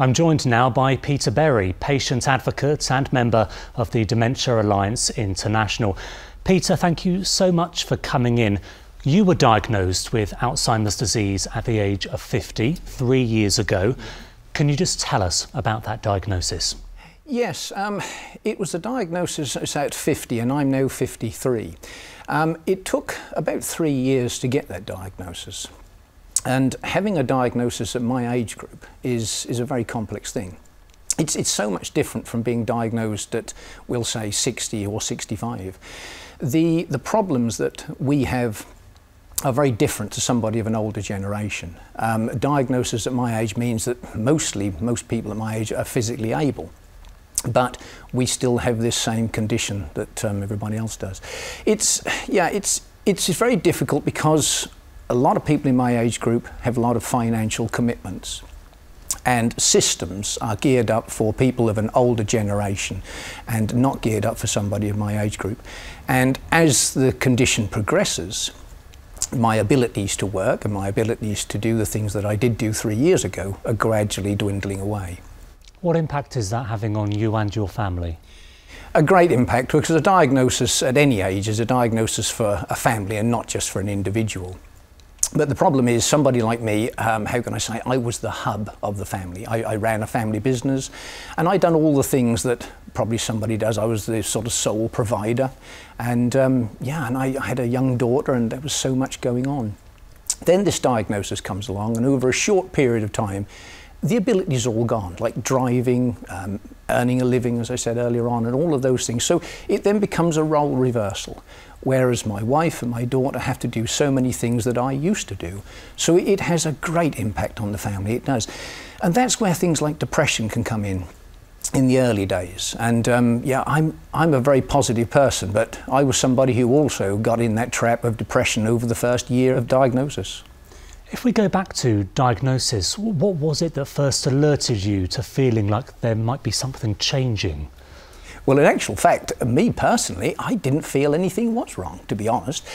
I'm joined now by Peter Berry, patient advocate and member of the Dementia Alliance International. Peter, thank you so much for coming in. You were diagnosed with Alzheimer's disease at the age of 50, three years ago. Can you just tell us about that diagnosis? Yes, um, it was a diagnosis at 50, and I'm now 53. Um, it took about three years to get that diagnosis. And having a diagnosis at my age group is, is a very complex thing. It's, it's so much different from being diagnosed at, we'll say, 60 or 65. The, the problems that we have are very different to somebody of an older generation. Um, diagnosis at my age means that mostly most people at my age are physically able. But we still have this same condition that um, everybody else does. It's, yeah, it's, it's very difficult because a lot of people in my age group have a lot of financial commitments. And systems are geared up for people of an older generation and not geared up for somebody of my age group. And as the condition progresses, my abilities to work and my abilities to do the things that I did do three years ago are gradually dwindling away. What impact is that having on you and your family? a great impact because a diagnosis at any age is a diagnosis for a family and not just for an individual. But the problem is, somebody like me, um, how can I say, I was the hub of the family. I, I, ran a family business and I'd done all the things that probably somebody does. I was the sort of sole provider. And um, yeah, and I, I had a young daughter and there was so much going on. Then this diagnosis comes along, and over a short period of time, the ability is all gone, like driving, um, earning a living, as I said earlier on, and all of those things. So it then becomes a role reversal whereas my wife and my daughter have to do so many things that I used to do. So it has a great impact on the family, it does. And that's where things like depression can come in in the early days. And um, yeah, I'm, I'm a very positive person, but I was somebody who also got in that trap of depression over the first year of diagnosis. If we go back to diagnosis, what was it that first alerted you to feeling like there might be something changing? Well, in actual fact, me personally, I didn't feel anything was wrong, to be honest.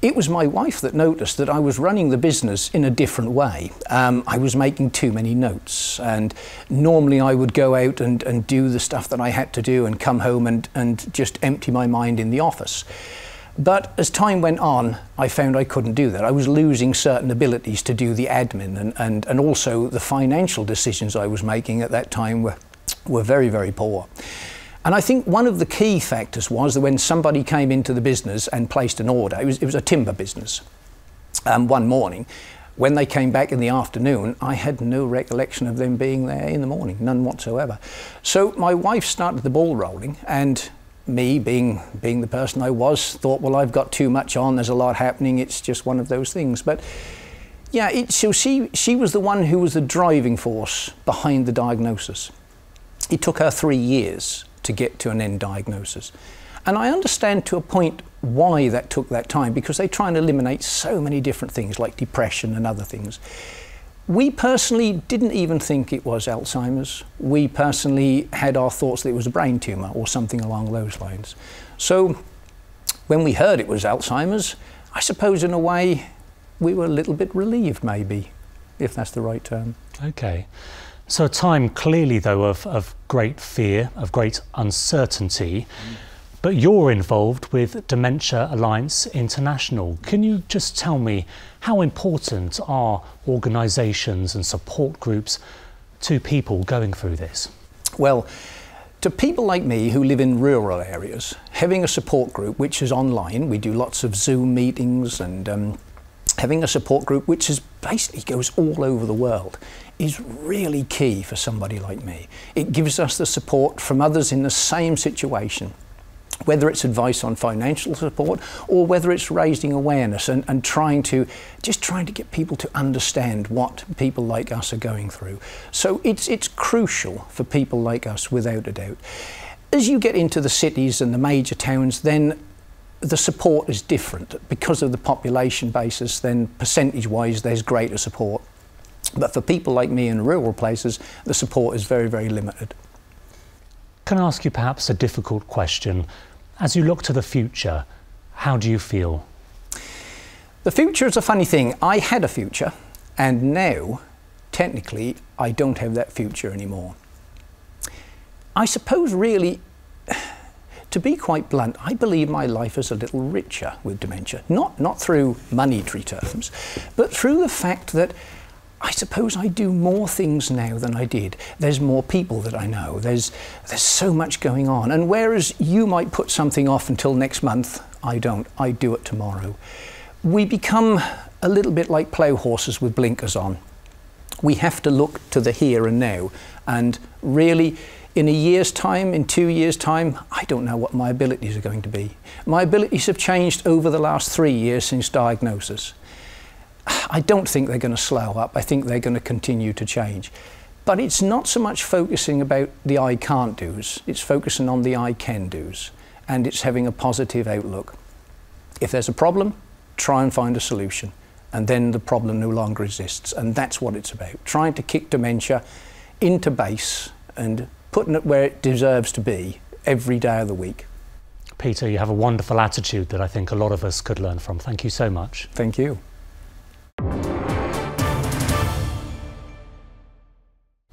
It was my wife that noticed that I was running the business in a different way. Um, I was making too many notes, and normally I would go out and, and do the stuff that I had to do and come home and, and just empty my mind in the office. But as time went on, I found I couldn't do that. I was losing certain abilities to do the admin, and, and, and also the financial decisions I was making at that time were, were very, very poor. And I think one of the key factors was that when somebody came into the business and placed an order, it was, it was a timber business, um, one morning, when they came back in the afternoon, I had no recollection of them being there in the morning, none whatsoever. So my wife started the ball rolling and me being being the person I was thought well I've got too much on there's a lot happening it's just one of those things but yeah it, so she she was the one who was the driving force behind the diagnosis it took her 3 years to get to an end diagnosis. And I understand to a point why that took that time because they try and eliminate so many different things like depression and other things. We personally didn't even think it was Alzheimer's. We personally had our thoughts that it was a brain tumour or something along those lines. So when we heard it was Alzheimer's, I suppose in a way we were a little bit relieved, maybe, if that's the right term. Okay. So, a time clearly, though, of, of great fear, of great uncertainty. Mm. But you're involved with Dementia Alliance International. Can you just tell me how important are organisations and support groups to people going through this? Well, to people like me who live in rural areas, having a support group, which is online, we do lots of Zoom meetings and um, having a support group, which is basically goes all over the world, is really key for somebody like me. It gives us the support from others in the same situation whether it's advice on financial support or whether it's raising awareness and, and trying to just trying to get people to understand what people like us are going through. So it's it's crucial for people like us without a doubt. As you get into the cities and the major towns, then the support is different because of the population basis. Then percentage-wise, there's greater support. But for people like me in rural places, the support is very, very limited. Can I ask you perhaps a difficult question? As you look to the future, how do you feel? The future is a funny thing. I had a future, and now, technically, I don't have that future anymore. I suppose, really, to be quite blunt, I believe my life is a little richer with dementia. Not, not through monetary terms, but through the fact that I suppose I do more things now than I did. There's more people that I know. There's, there's so much going on. And whereas you might put something off until next month, I don't. I do it tomorrow. We become a little bit like plough horses with blinkers on. We have to look to the here and now and really in a year's time, in two years' time, I don't know what my abilities are going to be. My abilities have changed over the last three years since diagnosis. I don't think they're going to slow up. I think they're going to continue to change. But it's not so much focusing about the I can't do's, it's focusing on the I can do's. And it's having a positive outlook. If there's a problem, try and find a solution. And then the problem no longer exists. And that's what it's about. Trying to kick dementia into base and putting it where it deserves to be every day of the week. Peter, you have a wonderful attitude that I think a lot of us could learn from. Thank you so much. Thank you.